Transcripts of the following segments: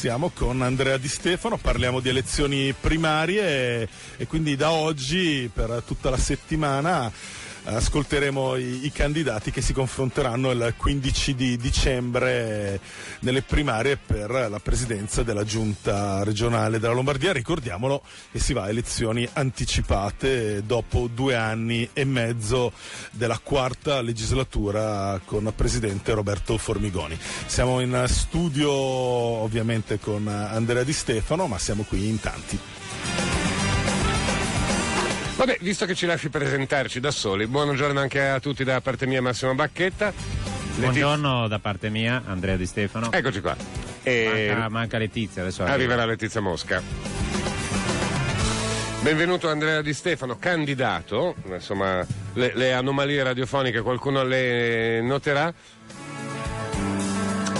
siamo con Andrea Di Stefano, parliamo di elezioni primarie e, e quindi da oggi per tutta la settimana ascolteremo i, i, candidati che si confronteranno il 15 di dicembre nelle primarie per la presidenza della giunta regionale della Lombardia. Ricordiamolo che si va a elezioni anticipate dopo due anni e mezzo della quarta legislatura con presidente Roberto Formigoni. Siamo in studio ovviamente con Andrea Di Stefano, ma siamo qui in tanti. Vabbè, visto che ci lasci presentarci da soli, buongiorno anche a tutti da parte mia Massimo Bacchetta. Buongiorno da parte mia Andrea Di Stefano. Eccoci qua. E... Manca, manca Letizia adesso. Arriva. Arriverà Letizia Mosca. Benvenuto Andrea Di Stefano, candidato, insomma le, le anomalie radiofoniche qualcuno le noterà,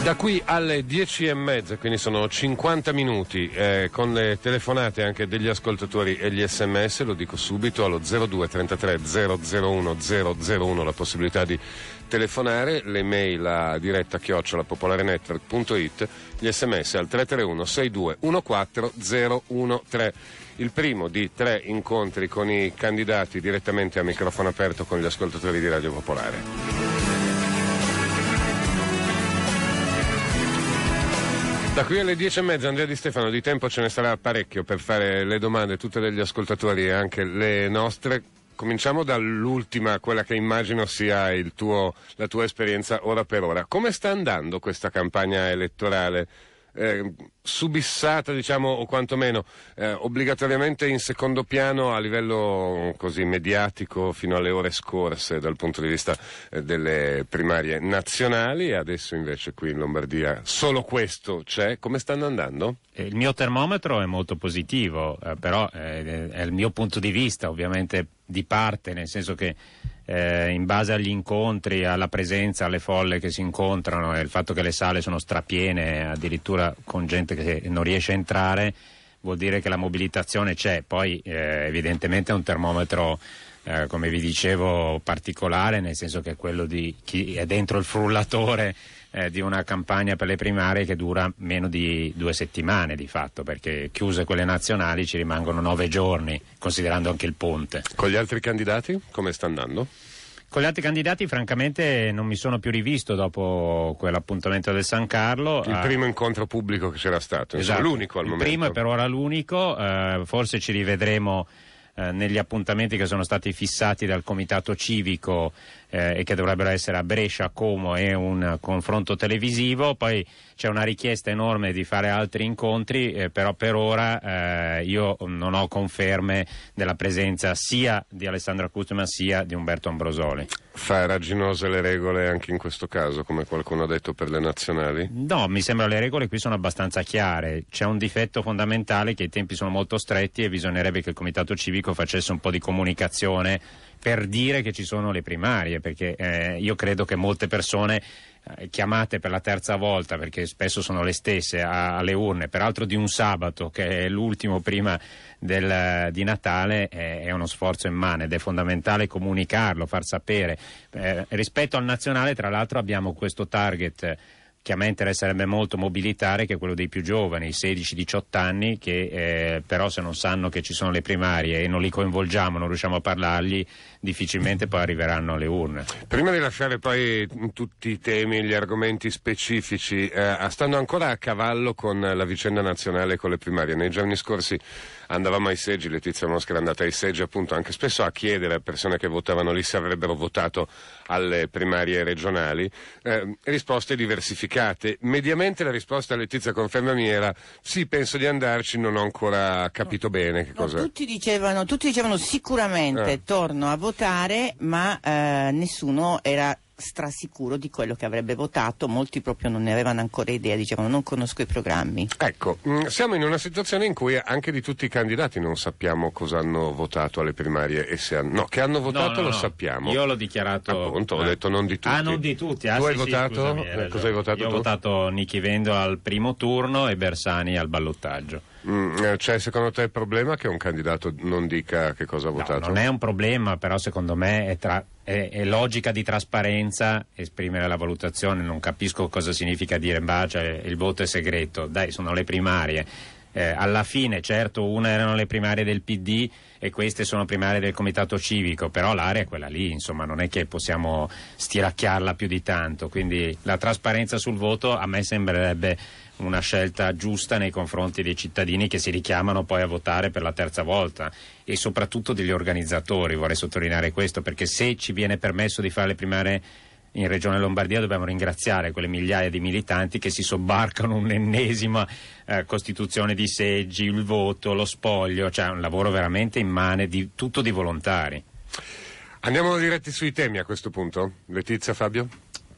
da qui alle 10 e mezza, quindi sono 50 minuti, eh, con le telefonate anche degli ascoltatori e gli sms, lo dico subito, allo 02 33 001 001 la possibilità di telefonare, le mail a diretta chiocciola popolarenetwork.it, gli sms al 331 62 14 013 il primo di tre incontri con i candidati direttamente a microfono aperto con gli ascoltatori di Radio Popolare. Da qui alle 10 e mezza Andrea Di Stefano, di tempo ce ne sarà parecchio per fare le domande tutte degli ascoltatori e anche le nostre. Cominciamo dall'ultima, quella che immagino sia tuo, la tua esperienza ora per ora. Come sta andando questa campagna elettorale? eh, subissata, diciamo, o quantomeno eh, obbligatoriamente in secondo piano a livello così mediatico fino alle ore scorse dal punto di vista eh, delle primarie nazionali. e Adesso invece qui in Lombardia solo questo c'è. Come stanno andando? Eh, il mio termometro è molto positivo, eh, però eh, è il mio punto di vista, ovviamente di parte, nel senso che eh, in base agli incontri, alla presenza, alle folle che si incontrano e il fatto che le sale sono strapiene, addirittura con gente che non riesce a entrare, vuol dire che la mobilitazione c'è. Poi eh, evidentemente è un termometro eh, come vi dicevo, particolare, nel senso che è quello di chi è dentro il frullatore eh, di una campagna per le primarie che dura meno di due settimane di fatto, perché chiuse quelle nazionali ci rimangono nove giorni, considerando anche il ponte. Con gli altri candidati come sta andando? Con gli altri candidati, francamente, non mi sono più rivisto dopo quell'appuntamento del San Carlo. Il eh, primo incontro pubblico che c'era stato, esatto, l'unico al il momento. Il primo è per ora l'unico, eh, forse ci rivedremo eh, negli appuntamenti che sono stati fissati dal Comitato Civico eh, e che dovrebbero essere a Brescia, a Como e un confronto televisivo. Poi c'è una richiesta enorme di fare altri incontri, eh, però per ora eh, io non ho conferme della presenza sia di Alessandra Custema sia di Umberto Ambrosoli. Fa ragginose le regole anche in questo caso, come qualcuno ha detto per le nazionali? No, mi sembra le regole qui sono abbastanza chiare. C'è un difetto fondamentale che i tempi sono molto stretti e bisognerebbe che il Comitato Civico facesse un po' di comunicazione per dire che ci sono le primarie, perché eh, io credo che molte persone eh, chiamate per la terza volta, perché spesso sono le stesse, alle urne, peraltro di un sabato, che è l'ultimo prima del, di Natale, è, uno sforzo immane ed è fondamentale comunicarlo, far sapere. Eh, rispetto al nazionale, tra l'altro, abbiamo questo target che a me interesserebbe molto mobilitare, che è quello dei più giovani, i 16-18 anni, che eh, però se non sanno che ci sono le primarie e non li coinvolgiamo, non riusciamo a parlargli, difficilmente poi arriveranno alle urne. Prima di lasciare poi tutti i temi, gli argomenti specifici, eh, stando ancora a cavallo con la vicenda nazionale e con le primarie, nei giorni scorsi andavamo ai seggi, Letizia Mosca era andata ai seggi appunto anche spesso a chiedere a persone che votavano lì se avrebbero votato alle primarie regionali, eh, risposte diversificate. Mediamente la risposta a Letizia confermami era sì, penso di andarci, non ho ancora capito no, bene che no, cosa. Tutti dicevano, tutti dicevano sicuramente eh. torno a votare, ma eh, nessuno era strasicuro di quello che avrebbe votato, molti proprio non ne avevano ancora idea, dicevano non conosco i programmi. Ecco, mm, siamo in una situazione in cui anche di tutti i candidati non sappiamo cosa hanno votato alle primarie e se hanno... No, che hanno votato no, no, lo no. sappiamo. Io l'ho dichiarato... Appunto, ho detto non di tutti. Ah, non di tutti. Ah, tu sì, hai, sì, votato? Scusami, cosa hai votato? Io tu? ho votato Nichi Vendo al primo turno e Bersani al ballottaggio. Mm, eh, cioè, secondo te il problema che un candidato non dica che cosa ha votato? No, non è un problema, però secondo me è, tra, è, è, logica di trasparenza esprimere la valutazione. Non capisco cosa significa dire, bah, cioè, il voto è segreto. Dai, sono le primarie. Eh, alla fine, certo, una erano le primarie del PD e queste sono primarie del Comitato Civico, però l'area è quella lì, insomma, non è che possiamo stiracchiarla più di tanto. Quindi la trasparenza sul voto a me sembrerebbe una scelta giusta nei confronti dei cittadini che si richiamano poi a votare per la terza volta e soprattutto degli organizzatori, vorrei sottolineare questo, perché se ci viene permesso di fare le primarie in Regione Lombardia dobbiamo ringraziare quelle migliaia di militanti che si sobbarcano un'ennesima eh, costituzione di seggi, il voto, lo spoglio, cioè un lavoro veramente immane, di, tutto di volontari. Andiamo diretti sui temi a questo punto. Letizia, Fabio?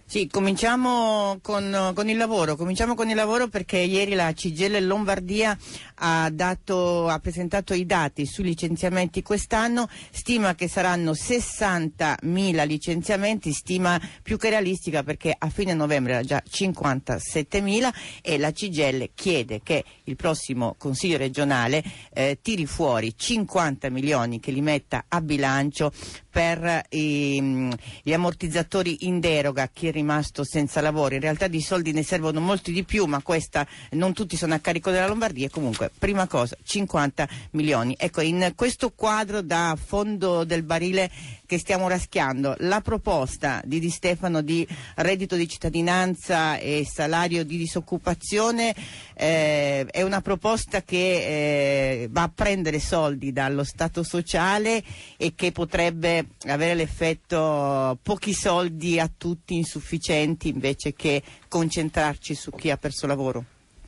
Sì, cominciamo con, con, il lavoro. cominciamo con, il lavoro, perché ieri la Cigelle Lombardia ha, dato, ha presentato i dati sui licenziamenti quest'anno, stima che saranno 60.000 licenziamenti, stima più che realistica perché a fine novembre era già 57.000 e la Cigelle chiede che il prossimo Consiglio regionale eh, tiri fuori 50 milioni che li metta a bilancio per i, ehm, gli ammortizzatori in deroga, a chi è rimasto senza lavoro. In realtà di soldi ne servono molti di più, ma questa, non tutti sono a carico della Lombardia. Comunque, prima cosa, 50 milioni. Ecco, in questo quadro da fondo del barile che stiamo raschiando la proposta di Di Stefano di reddito di cittadinanza e salario di disoccupazione eh, è una proposta che eh, va a prendere soldi dallo Stato sociale e che potrebbe avere l'effetto pochi soldi a tutti insufficienti invece che concentrarci su chi ha perso lavoro.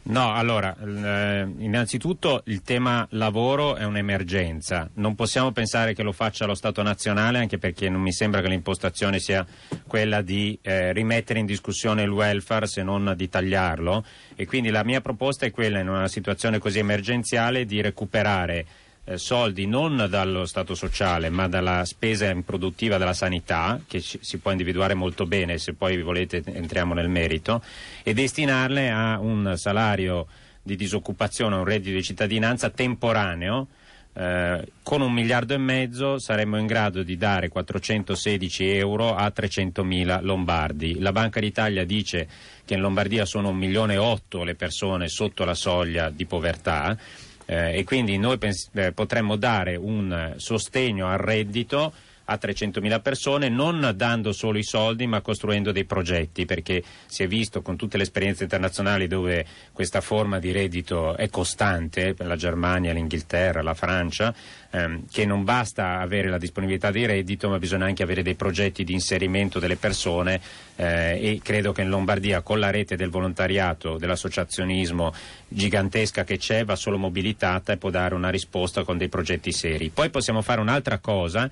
No, allora, eh, innanzitutto il tema lavoro è un'emergenza, non possiamo pensare che lo faccia lo Stato nazionale anche perché non mi sembra che l'impostazione sia quella di eh, rimettere in discussione il welfare se non di tagliarlo e quindi la mia proposta è quella in una situazione così emergenziale di recuperare eh, soldi non dallo Stato sociale ma dalla spesa improduttiva della sanità, che ci, si può individuare molto bene, se poi volete entriamo nel merito, e destinarle a un salario di disoccupazione, a un reddito di cittadinanza temporaneo. Eh, con un miliardo e mezzo saremmo in grado di dare 416 euro a 300 mila lombardi. La Banca d'Italia dice che in Lombardia sono 1 milione e 8 le persone sotto la soglia di povertà eh, e quindi noi pens- eh, potremmo dare un eh, sostegno al reddito a 300.000 persone, non dando solo i soldi ma costruendo dei progetti, perché si è visto con tutte le esperienze internazionali dove questa forma di reddito è costante, la Germania, l'Inghilterra, la Francia, ehm, che non basta avere la disponibilità di reddito ma bisogna anche avere dei progetti di inserimento delle persone eh, e credo che in Lombardia con la rete del volontariato, dell'associazionismo gigantesca che c'è va solo mobilitata e può dare una risposta con dei progetti seri. Poi possiamo fare un'altra cosa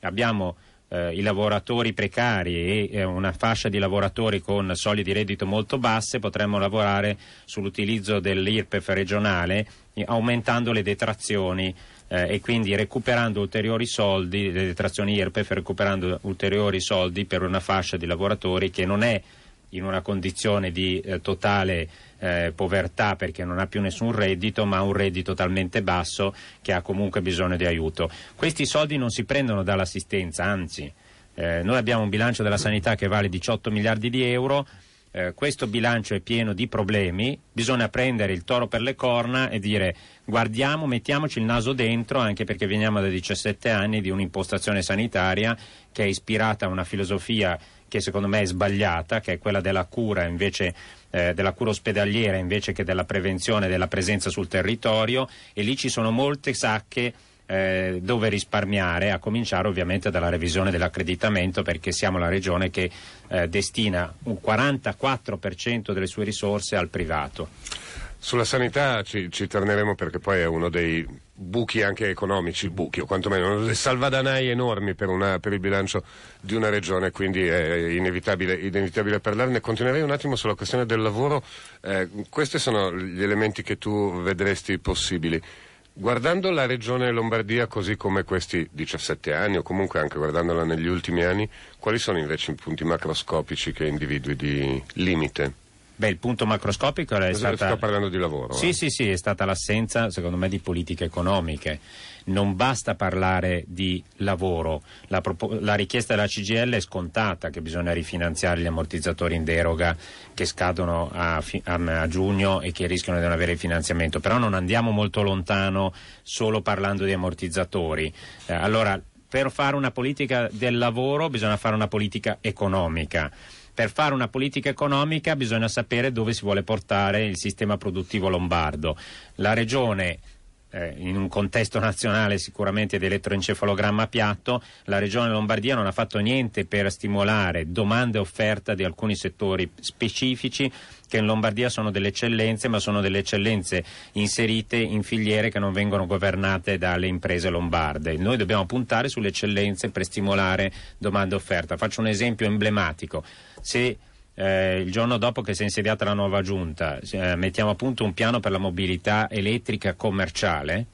abbiamo eh, i lavoratori precari e eh, una fascia di lavoratori con soglie di reddito molto basse, potremmo lavorare sull'utilizzo dell'IRPEF regionale eh, aumentando le detrazioni eh, e quindi recuperando ulteriori soldi, le detrazioni IRPEF recuperando ulteriori soldi per una fascia di lavoratori che non è in una condizione di eh, totale eh, povertà perché non ha più nessun reddito, ma un reddito talmente basso che ha comunque bisogno di aiuto. Questi soldi non si prendono dall'assistenza, anzi, eh, noi abbiamo un bilancio della sanità che vale 18 miliardi di euro. Eh, questo bilancio è pieno di problemi, bisogna prendere il toro per le corna e dire guardiamo, mettiamoci il naso dentro, anche perché veniamo da 17 anni di un'impostazione sanitaria che è ispirata a una filosofia che secondo me è sbagliata, che è quella della cura invece eh, della cura ospedaliera invece che della prevenzione della presenza sul territorio e lì ci sono molte sacche eh, dove risparmiare, a cominciare ovviamente dalla revisione dell'accreditamento perché siamo la regione che eh, destina un 44% delle sue risorse al privato. Sulla sanità ci, ci, torneremo perché poi è uno dei buchi anche economici, buchi o quantomeno uno dei salvadanai enormi per, una, per il bilancio di una regione, quindi è inevitabile, inevitabile, parlarne. Continuerei un attimo sulla questione del lavoro, eh, questi sono gli elementi che tu vedresti possibili. Guardando la regione Lombardia così come questi 17 anni o comunque anche guardandola negli ultimi anni, quali sono invece i punti macroscopici che individui di limite? Beh, il punto macroscopico è Cosa stata... Sto parlando di lavoro. Sì, eh. sì, sì, è stata l'assenza, secondo me, di politiche economiche. Non basta parlare di lavoro. La, propo... la richiesta della CGL è scontata, che bisogna rifinanziare gli ammortizzatori in deroga che scadono a, fi... a giugno e che rischiano di non avere il finanziamento. Però non andiamo molto lontano solo parlando di ammortizzatori. Eh, allora, per fare una politica del lavoro bisogna fare una politica economica per fare una politica economica bisogna sapere dove si vuole portare il sistema produttivo lombardo. La regione eh, in un contesto nazionale sicuramente di elettroencefalogramma piatto, la Regione Lombardia non ha fatto niente per stimolare domanda e offerta di alcuni settori specifici che in Lombardia sono delle eccellenze, ma sono delle eccellenze inserite in filiere che non vengono governate dalle imprese lombarde. Noi dobbiamo puntare sulle eccellenze per stimolare domanda e offerta. Faccio un esempio emblematico. Se eh, il giorno dopo che si è insediata la nuova giunta, eh, mettiamo a punto un piano per la mobilità elettrica commerciale,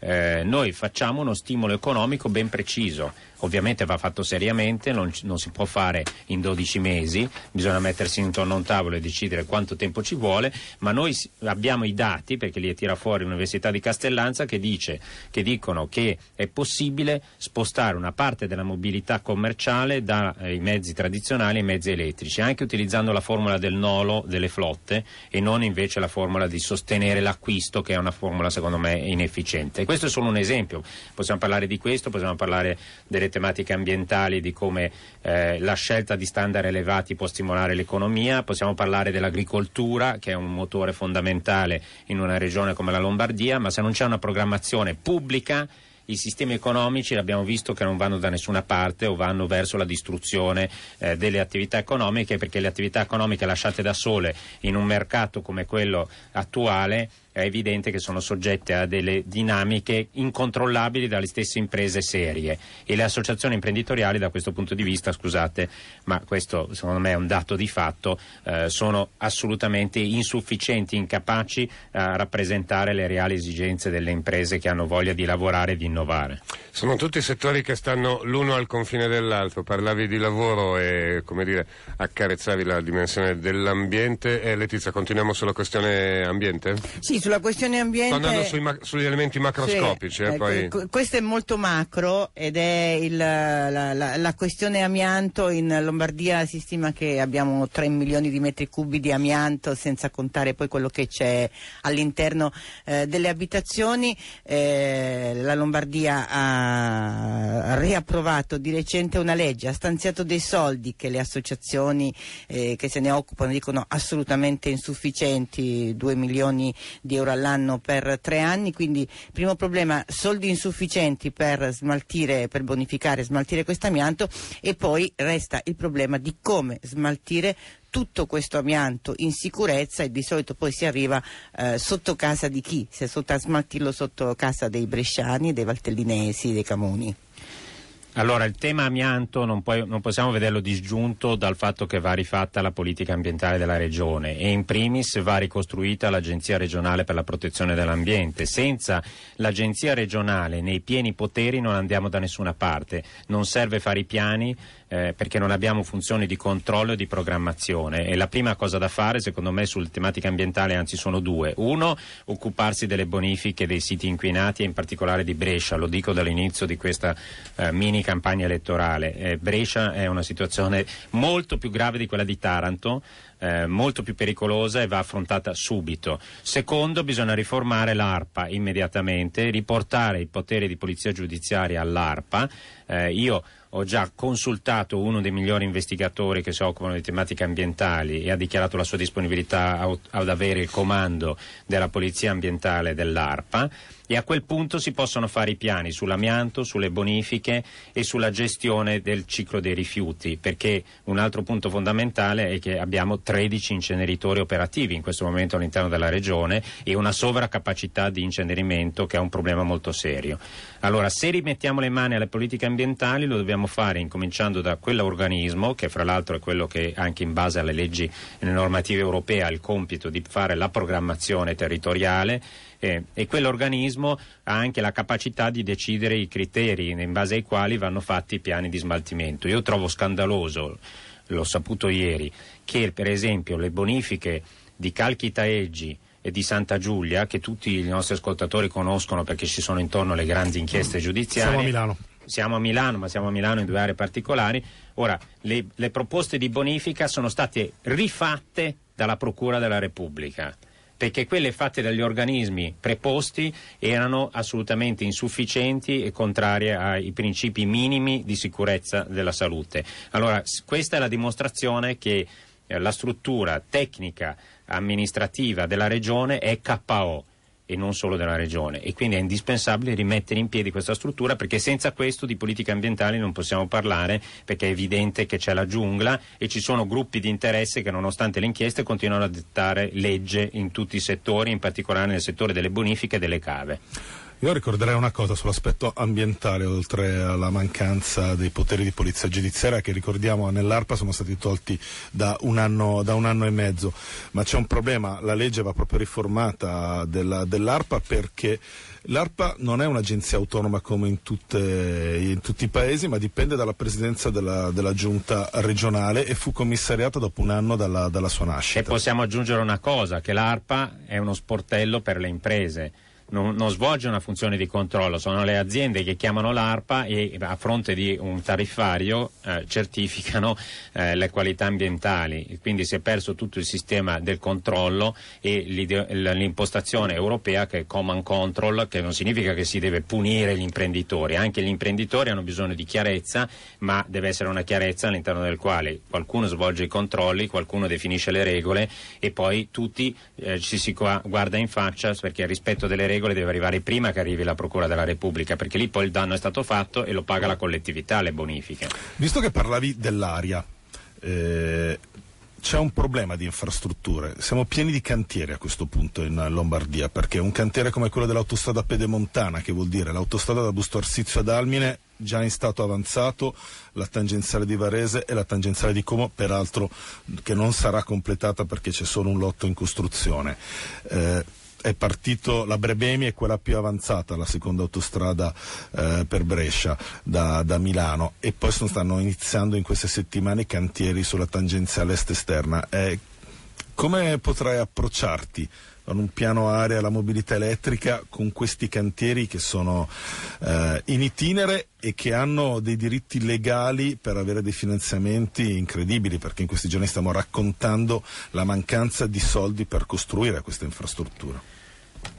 eh, noi facciamo uno stimolo economico ben preciso Ovviamente va fatto seriamente, non, non, si può fare in 12 mesi, bisogna mettersi intorno a un tavolo e decidere quanto tempo ci vuole, ma noi abbiamo i dati, perché li tira fuori l'Università di Castellanza, che, dice, che dicono che è possibile spostare una parte della mobilità commerciale dai eh, mezzi tradizionali ai mezzi elettrici, anche utilizzando la formula del nolo delle flotte e non invece la formula di sostenere l'acquisto, che è una formula secondo me inefficiente. questo è solo un esempio, possiamo parlare di questo, possiamo parlare delle tematiche ambientali, di come eh, la scelta di standard elevati può stimolare l'economia, possiamo parlare dell'agricoltura che è un motore fondamentale in una regione come la Lombardia, ma se non c'è una programmazione pubblica i sistemi economici abbiamo visto che non vanno da nessuna parte o vanno verso la distruzione eh, delle attività economiche perché le attività economiche lasciate da sole in un mercato come quello attuale è evidente che sono soggette a delle dinamiche incontrollabili dalle stesse imprese serie e le associazioni imprenditoriali da questo punto di vista, scusate, ma questo secondo me è un dato di fatto, eh, sono assolutamente insufficienti, incapaci a rappresentare le reali esigenze delle imprese che hanno voglia di lavorare e di innovare. Sono tutti settori che stanno l'uno al confine dell'altro, parlavi di lavoro e come dire, accarezzavi la dimensione dell'ambiente. Eh, Letizia, continuiamo sulla questione ambiente? Sì, sulla questione ambiente... Sto andando sui ma- sugli elementi macroscopici. Sì, eh, ecco, poi... qu- questo è molto macro ed è il, la, la, la, questione amianto. In Lombardia si stima che abbiamo 3 milioni di metri cubi di amianto, senza contare poi quello che c'è all'interno eh, delle abitazioni. Eh, la Lombardia ha riapprovato di recente una legge, ha stanziato dei soldi che le associazioni eh, che se ne occupano dicono assolutamente insufficienti, 2 milioni di di euro all'anno per tre anni, quindi primo problema soldi insufficienti per smaltire, per bonificare e smaltire questo amianto e poi resta il problema di come smaltire tutto questo amianto in sicurezza e di solito poi si arriva eh, sotto casa di chi? Si sotto a smaltirlo sotto casa dei bresciani, dei valtellinesi, dei camoni. Allora, il tema amianto non, puoi, non, possiamo vederlo disgiunto dal fatto che va rifatta la politica ambientale della regione e in primis va ricostruita l'Agenzia regionale per la protezione dell'ambiente. Senza l'Agenzia regionale nei pieni poteri non andiamo da nessuna parte. Non serve fare i piani, eh, perché non abbiamo funzioni di controllo e di programmazione e la prima cosa da fare secondo me sulle tematiche ambientali anzi sono due. Uno, occuparsi delle bonifiche dei siti inquinati e in particolare di Brescia, lo dico dall'inizio di questa eh, mini campagna elettorale. Eh, Brescia è una situazione molto più grave di quella di Taranto eh, molto più pericolosa e va affrontata subito. Secondo, bisogna riformare l'ARPA immediatamente, riportare il potere di polizia giudiziaria all'ARPA. Eh, io ho già consultato uno dei migliori investigatori che si occupano di tematiche ambientali e ha dichiarato la sua disponibilità ad avere il comando della polizia ambientale dell'ARPA e a quel punto si possono fare i piani sull'amianto, sulle bonifiche e sulla gestione del ciclo dei rifiuti, perché un altro punto fondamentale è che abbiamo 13 inceneritori operativi in questo momento all'interno della regione e una sovraccapacità di incenerimento che è un problema molto serio. Allora, se rimettiamo le mani alle politiche ambientali lo dobbiamo fare incominciando da quell'organismo che fra l'altro è quello che anche in base alle leggi e alle normative europee ha il compito di fare la programmazione territoriale eh, e quell'organismo ha anche la capacità di decidere i criteri in base ai quali vanno fatti i piani di smaltimento. Io trovo scandaloso l'ho saputo ieri, che per esempio le bonifiche di Calchi Taeggi e di Santa Giulia, che tutti i nostri ascoltatori conoscono perché ci sono intorno le grandi inchieste mm. giudiziarie. Siamo a Milano. Siamo a Milano, ma siamo a Milano in due aree particolari. Ora, le, le proposte di bonifica sono state rifatte dalla Procura della Repubblica perché quelle fatte dagli organismi preposti erano assolutamente insufficienti e contrarie ai principi minimi di sicurezza della salute. Allora, questa è la dimostrazione che eh, la struttura tecnica amministrativa della regione è KO e non solo della regione e quindi è indispensabile rimettere in piedi questa struttura perché senza questo di politica ambientale non possiamo parlare perché è evidente che c'è la giungla e ci sono gruppi di interesse che nonostante le inchieste continuano a dettare legge in tutti i settori, in particolare nel settore delle bonifiche e delle cave. Io ricorderei una cosa sull'aspetto ambientale, oltre alla mancanza dei poteri di polizia giudiziaria che ricordiamo nell'ARPA sono stati tolti da un anno, da un anno e mezzo, ma c'è un problema, la legge va proprio riformata della, dell'ARPA perché l'ARPA non è un'agenzia autonoma come in, tutte, in, tutti i paesi, ma dipende dalla presidenza della, della, giunta regionale e fu commissariata dopo un anno dalla, dalla sua nascita. E possiamo aggiungere una cosa, che l'ARPA è uno sportello per le imprese non, non, svolge una funzione di controllo, sono le aziende che chiamano l'ARPA e a fronte di un tariffario eh, certificano eh, le qualità ambientali, quindi si è perso tutto il sistema del controllo e l'impostazione europea che è common control, che non significa che si deve punire gli imprenditori, anche gli imprenditori hanno bisogno di chiarezza, ma deve essere una chiarezza all'interno del quale qualcuno svolge i controlli, qualcuno definisce le regole e poi tutti eh, ci si guarda in faccia perché il rispetto delle regole regole deve arrivare prima che arrivi la Procura della Repubblica, perché lì poi il danno è stato fatto e lo paga la collettività, le bonifiche. Visto che parlavi dell'aria, eh, c'è un problema di infrastrutture. Siamo pieni di cantieri a questo punto in Lombardia, perché un cantiere come quello dell'autostrada pedemontana, che vuol dire l'autostrada da Busto Arsizio ad Almine, già in stato avanzato, la tangenziale di Varese e la tangenziale di Como, peraltro che non sarà completata perché c'è solo un lotto in costruzione. Eh, è partito la Brebemi è quella più avanzata, la seconda autostrada eh, per Brescia da, da, Milano e poi stanno iniziando in queste settimane i cantieri sulla tangenziale est esterna. Eh, come potrai approcciarti con un piano aereo alla mobilità elettrica con questi cantieri che sono eh, in itinere e che hanno dei diritti legali per avere dei finanziamenti incredibili perché in questi giorni stiamo raccontando la mancanza di soldi per costruire questa infrastruttura?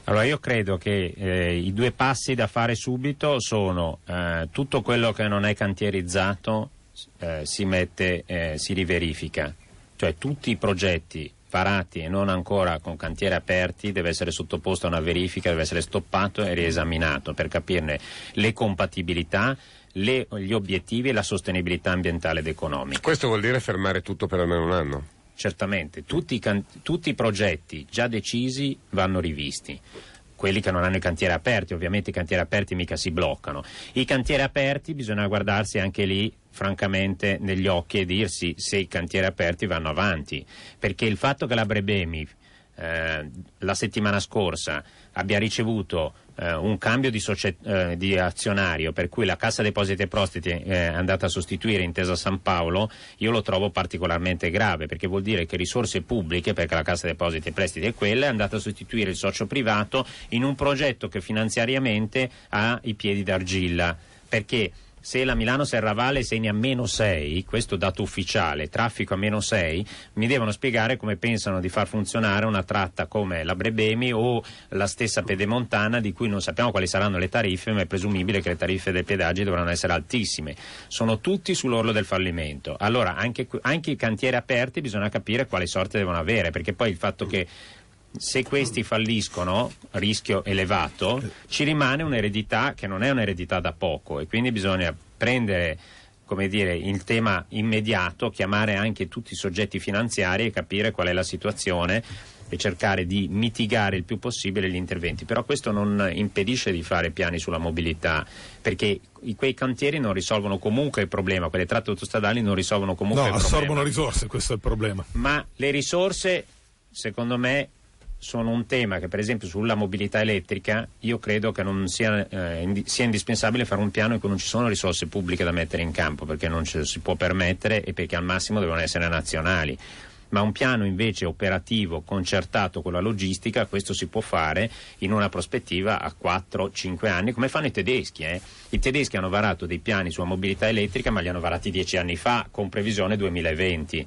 Allora io credo che eh, i due passi da fare subito sono eh, tutto quello che non è cantierizzato eh, si mette, eh, si riverifica, cioè tutti i progetti parati e non ancora con cantieri aperti deve essere sottoposto a una verifica, deve essere stoppato e riesaminato per capirne le compatibilità, le, gli obiettivi e la sostenibilità ambientale ed economica. Questo vuol dire fermare tutto per almeno un anno? certamente tutti i, can- tutti i progetti già decisi vanno rivisti quelli che non hanno i cantieri aperti, ovviamente i cantieri aperti mica si bloccano. I cantieri aperti bisogna guardarsi anche lì francamente negli occhi e dirsi se i cantieri aperti vanno avanti, perché il fatto che la Brebemi eh, la settimana scorsa abbia ricevuto eh, un cambio di, eh, di, azionario per cui la Cassa Depositi e Prostiti eh, è andata a sostituire Intesa San Paolo, io lo trovo particolarmente grave perché vuol dire che risorse pubbliche, perché la Cassa Depositi e Prestiti è quella, è andata a sostituire il socio privato in un progetto che finanziariamente ha i piedi d'argilla. Perché se la Milano Serravalle segna meno 6, questo dato ufficiale, traffico a meno 6, mi devono spiegare come pensano di far funzionare una tratta come la Brebemi o la stessa Pedemontana di cui non sappiamo quali saranno le tariffe, ma è presumibile che le tariffe dei pedaggi dovranno essere altissime. Sono tutti sull'orlo del fallimento. Allora anche, anche i cantieri aperti bisogna capire quale sorte devono avere, perché poi il fatto che se questi falliscono, rischio elevato, ci rimane un'eredità che non è un'eredità da poco e quindi bisogna prendere come dire, il tema immediato, chiamare anche tutti i soggetti finanziari e capire qual è la situazione e cercare di mitigare il più possibile gli interventi. Però questo non impedisce di fare piani sulla mobilità, perché quei cantieri non risolvono comunque il problema, quelle tratte autostradali non risolvono comunque no, il problema. No, assorbono risorse, questo è il problema. Ma le risorse, secondo me, sono un tema che per esempio sulla mobilità elettrica io credo che sia, eh, indi- sia, indispensabile fare un piano in cui non ci sono risorse pubbliche da mettere in campo perché non ce si può permettere e perché al massimo devono essere nazionali ma un piano invece operativo concertato con la logistica questo si può fare in una prospettiva a 4-5 anni come fanno i tedeschi eh? i tedeschi hanno varato dei piani sulla mobilità elettrica ma li hanno varati 10 anni fa con previsione 2020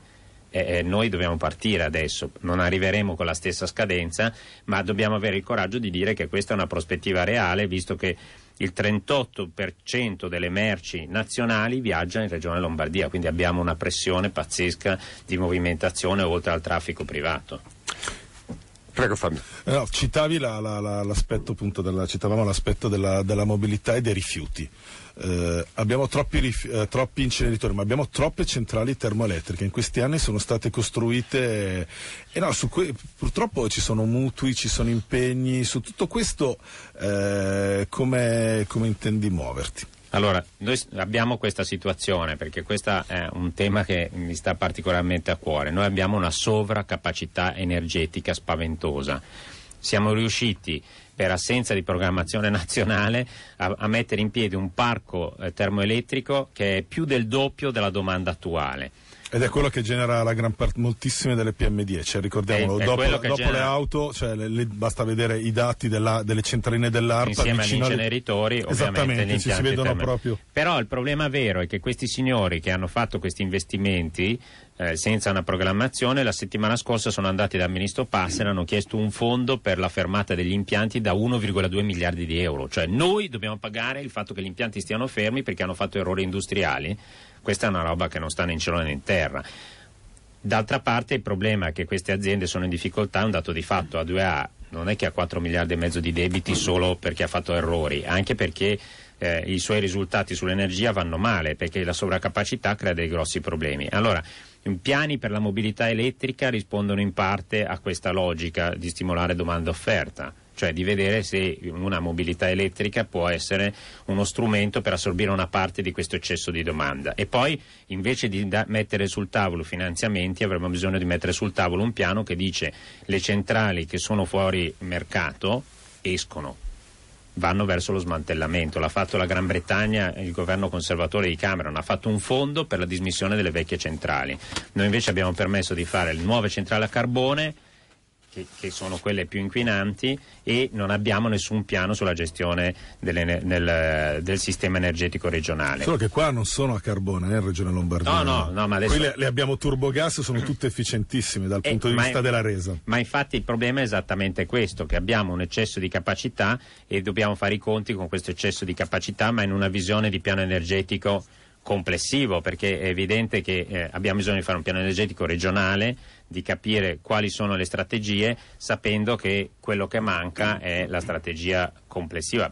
eh, noi dobbiamo partire adesso, non arriveremo con la stessa scadenza, ma dobbiamo avere il coraggio di dire che questa è una prospettiva reale, visto che il 38% delle merci nazionali viaggia in regione Lombardia, quindi abbiamo una pressione pazzesca di movimentazione oltre al traffico privato. Prego Fabio. Eh no, citavi la, la, la, l'aspetto, appunto, della, l'aspetto della, della, mobilità e dei rifiuti. Eh, abbiamo troppi, rifi- eh, troppi, inceneritori, ma abbiamo troppe centrali termoelettriche. In questi anni sono state costruite eh, e no, que- purtroppo ci sono mutui, ci sono impegni, su tutto questo eh, come, come intendi muoverti? Allora, noi abbiamo questa situazione perché questo è un tema che mi sta particolarmente a cuore. Noi abbiamo una sovracapacità energetica spaventosa. Siamo riusciti per assenza di programmazione nazionale a, a mettere in piedi un parco eh, termoelettrico che è più del doppio della domanda attuale ed è quello che genera la gran parte, moltissime delle PM10, eh, ricordiamolo. È, è dopo, dopo genera... le auto, cioè, le, le, basta vedere i dati della, delle centraline dell'ARPA. Insieme agli inceneritori, alle... ovviamente. si vedono proprio. Però il problema vero è che questi signori che hanno fatto questi investimenti eh, senza una programmazione. La settimana scorsa sono andati dal ministro Passer e hanno chiesto un fondo per la fermata degli impianti da 1,2 miliardi di euro. Cioè noi dobbiamo pagare il fatto che gli impianti stiano fermi perché hanno fatto errori industriali. Questa è una roba che non sta né in cielo né in terra. D'altra parte il problema è che queste aziende sono in difficoltà è un dato di fatto. A2A non è che ha 4 miliardi e mezzo di debiti solo perché ha fatto errori, anche perché eh, i suoi risultati sull'energia vanno male, perché la sovraccapacità crea dei grossi problemi. Allora, piani per la mobilità elettrica rispondono in parte a questa logica di stimolare domanda offerta cioè di vedere se una mobilità elettrica può essere uno strumento per assorbire una parte di questo eccesso di domanda. E poi invece di mettere sul tavolo finanziamenti avremo bisogno di mettere sul tavolo un piano che dice le centrali che sono fuori mercato escono vanno verso lo smantellamento. L'ha fatto la Gran Bretagna, il governo conservatore di Cameron ha fatto un fondo per la dismissione delle vecchie centrali. Noi invece abbiamo permesso di fare nuove centrali a carbone che, che, sono quelle più inquinanti e non abbiamo nessun piano sulla gestione delle, nel, del sistema energetico regionale. Solo che qua non sono a carbone eh, in Regione Lombardia. No, no, no ma adesso... Qui le, le, abbiamo turbogas, sono eh. tutte efficientissime dal eh, punto di vista è, della resa. Ma infatti il problema è esattamente questo, che abbiamo un eccesso di capacità e dobbiamo fare i conti con questo eccesso di capacità, ma in una visione di piano energetico complessivo perché è evidente che eh, abbiamo bisogno di fare un piano energetico regionale di capire quali sono le strategie sapendo che quello che manca è la strategia complessiva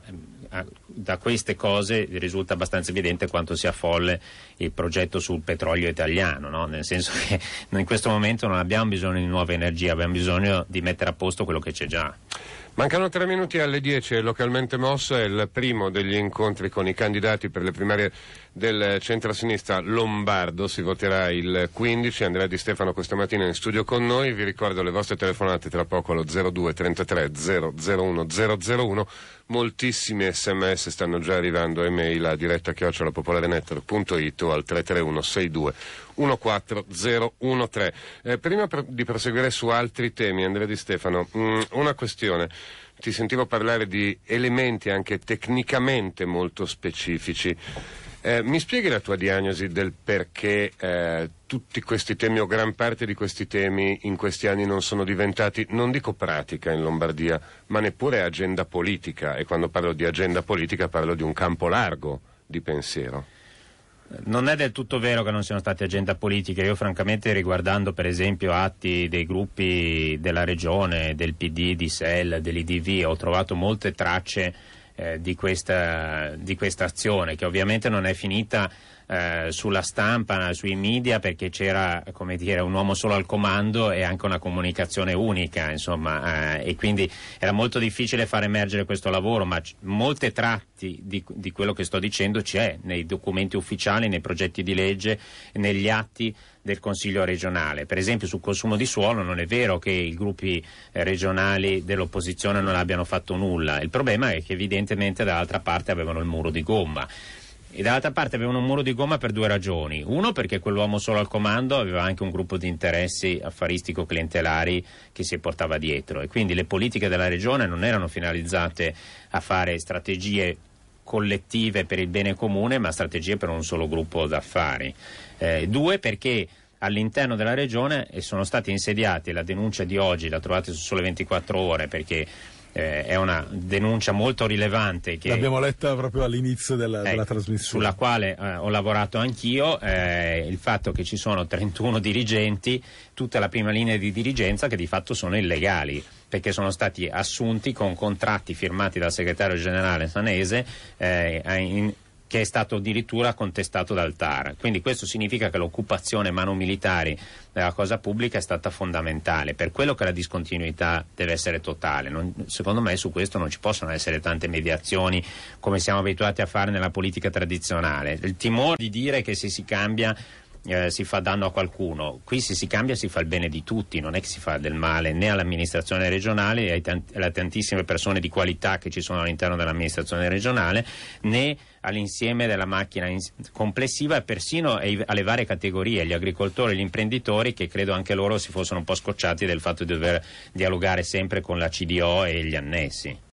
eh, da queste cose risulta abbastanza evidente quanto sia folle il progetto sul petrolio italiano, no? nel senso che in questo momento non abbiamo bisogno di nuova energia, abbiamo bisogno di mettere a posto quello che c'è già. Mancano tre minuti alle dieci, localmente mossa è il primo degli incontri con i candidati per le primarie del centro-sinistra lombardo. Si voterà il 15. Andrea Di Stefano questa mattina in studio con noi. Vi ricordo le vostre telefonate tra poco allo 02 33 001 001 Moltissimi sms stanno già arrivando, email a diretta chiocciolapopolarenetwork.it o al 331 62 14013. Eh, prima per, di proseguire su altri temi, Andrea Di Stefano, mh, mm, una questione. Ti sentivo parlare di elementi anche tecnicamente molto specifici. Eh, mi spieghi la tua diagnosi del perché eh, tutti questi temi o gran parte di questi temi in questi anni non sono diventati, non dico pratica in Lombardia, ma neppure agenda politica e quando parlo di agenda politica parlo di un campo largo di pensiero. Non è del tutto vero che non siano state agenda politiche, Io, francamente, riguardando per esempio atti dei gruppi della regione, del PD, di SEL, dell'IDV, ho trovato molte tracce eh, di, questa, di questa azione che ovviamente non è finita eh, sulla stampa, sui media, perché c'era dire, un uomo solo al comando e anche una comunicazione unica, insomma, eh, e quindi era molto difficile far emergere questo lavoro, ma c- molte tratti di, di, quello che sto dicendo c'è nei documenti ufficiali, nei progetti di legge, negli atti del Consiglio regionale. Per esempio sul consumo di suolo non è vero che i gruppi eh, regionali dell'opposizione non abbiano fatto nulla, il problema è che evidentemente dall'altra parte avevano il muro di gomma e dall'altra parte avevano un muro di gomma per due ragioni. Uno perché quell'uomo solo al comando aveva anche un gruppo di interessi affaristico-clientelari che si portava dietro e quindi le politiche della regione non erano finalizzate a fare strategie collettive per il bene comune ma strategie per un solo gruppo d'affari. Eh, due perché all'interno della regione eh, sono stati insediati, la denuncia di oggi la trovate su sole 24 ore perché eh, è una denuncia molto rilevante. Che, L'abbiamo letta proprio all'inizio della, eh, della trasmissione. Sulla quale eh, ho lavorato anch'io, eh, il fatto che ci sono 31 dirigenti, tutta la prima linea di dirigenza che di fatto sono illegali perché sono stati assunti con contratti firmati dal segretario generale sanese eh, in, che è stato addirittura contestato dal TAR. Quindi questo significa che l'occupazione mano militari della cosa pubblica è stata fondamentale, per quello che la discontinuità deve essere totale. Non, secondo me su questo non ci possono essere tante mediazioni come siamo abituati a fare nella politica tradizionale. Il timore di dire che se si cambia eh, si fa danno a qualcuno. Qui se si cambia si fa il bene di tutti, non è che si fa del male né all'amministrazione regionale, e alle tantissime persone di qualità che ci sono all'interno dell'amministrazione regionale, né all'insieme della macchina complessiva e persino alle varie categorie, gli agricoltori, gli imprenditori che credo anche loro si fossero un po' scocciati del fatto di dover dialogare sempre con la CDO e gli annessi.